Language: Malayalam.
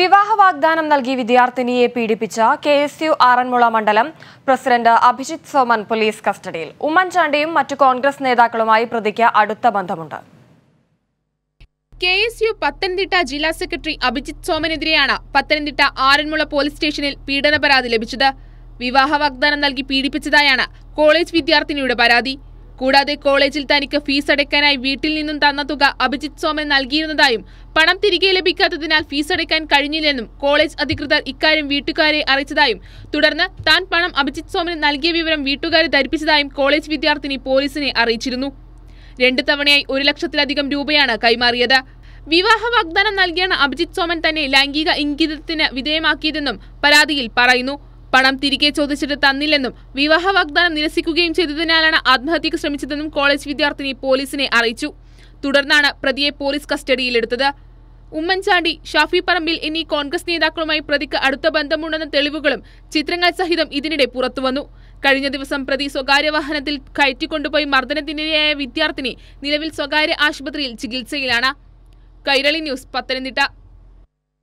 വിവാഹ വാഗ്ദാനം നൽകി വിദ്യാർത്ഥിനിയെ പീഡിപ്പിച്ച കെ എസ് യു ആറന്മുള മണ്ഡലം പ്രസിഡന്റ് അഭിജിത് സോമൻ പോലീസ് കസ്റ്റഡിയിൽ ഉമ്മൻചാണ്ടിയും മറ്റു കോൺഗ്രസ് നേതാക്കളുമായി പ്രതിക്ക് അടുത്ത ബന്ധമുണ്ട് കെ എസ് യു പത്തനംതിട്ട ജില്ലാ സെക്രട്ടറി അഭിജിത് സോമനെതിരെയാണ് പത്തനംതിട്ട ആറന്മുള പോലീസ് സ്റ്റേഷനിൽ പീഡന പരാതി ലഭിച്ചത് വിവാഹ വാഗ്ദാനം നൽകി പീഡിപ്പിച്ചതായാണ് കോളേജ് വിദ്യാർത്ഥിനിയുടെ പരാതി കൂടാതെ കോളേജിൽ തനിക്ക് ഫീസ് അടയ്ക്കാനായി വീട്ടിൽ നിന്നും തന്ന തുക അഭിജിത് സോമൻ നൽകിയിരുന്നതായും പണം തിരികെ ലഭിക്കാത്തതിനാൽ ഫീസ് അടയ്ക്കാൻ കഴിഞ്ഞില്ലെന്നും കോളേജ് അധികൃതർ ഇക്കാര്യം വീട്ടുകാരെ അറിയിച്ചതായും തുടർന്ന് താൻ പണം അഭിജിത് സോമന് നൽകിയ വിവരം വീട്ടുകാരെ ധരിപ്പിച്ചതായും കോളേജ് വിദ്യാർത്ഥിനി പോലീസിനെ അറിയിച്ചിരുന്നു രണ്ടു തവണയായി ഒരു ലക്ഷത്തിലധികം രൂപയാണ് കൈമാറിയത് വിവാഹ വാഗ്ദാനം നൽകിയാണ് അഭിജിത് സോമൻ തന്നെ ലൈംഗിക ഇംഗിതത്തിന് വിധേയമാക്കിയതെന്നും പരാതിയിൽ പറയുന്നു പണം തിരികെ ചോദിച്ചിട്ട് തന്നില്ലെന്നും വിവാഹ വാഗ്ദാനം നിരസിക്കുകയും ചെയ്തതിനാലാണ് ആത്മഹത്യക്ക് ശ്രമിച്ചതെന്നും കോളേജ് വിദ്യാർത്ഥിനി പോലീസിനെ അറിയിച്ചു തുടർന്നാണ് പ്രതിയെ പോലീസ് കസ്റ്റഡിയിലെടുത്തത് ഉമ്മൻചാണ്ടി ഷാഫി പറമ്പിൽ എന്നീ കോൺഗ്രസ് നേതാക്കളുമായി പ്രതിക്ക് അടുത്ത ബന്ധമുണ്ടെന്ന തെളിവുകളും ചിത്രങ്ങൾ സഹിതം ഇതിനിടെ പുറത്തുവന്നു കഴിഞ്ഞ ദിവസം പ്രതി സ്വകാര്യ വാഹനത്തിൽ കയറ്റിക്കൊണ്ടുപോയി മർദ്ദനത്തിനിരയായ വിദ്യാർത്ഥിനി നിലവിൽ സ്വകാര്യ ആശുപത്രിയിൽ ചികിത്സയിലാണ് കൈരളി ന്യൂസ് പത്തനംതിട്ട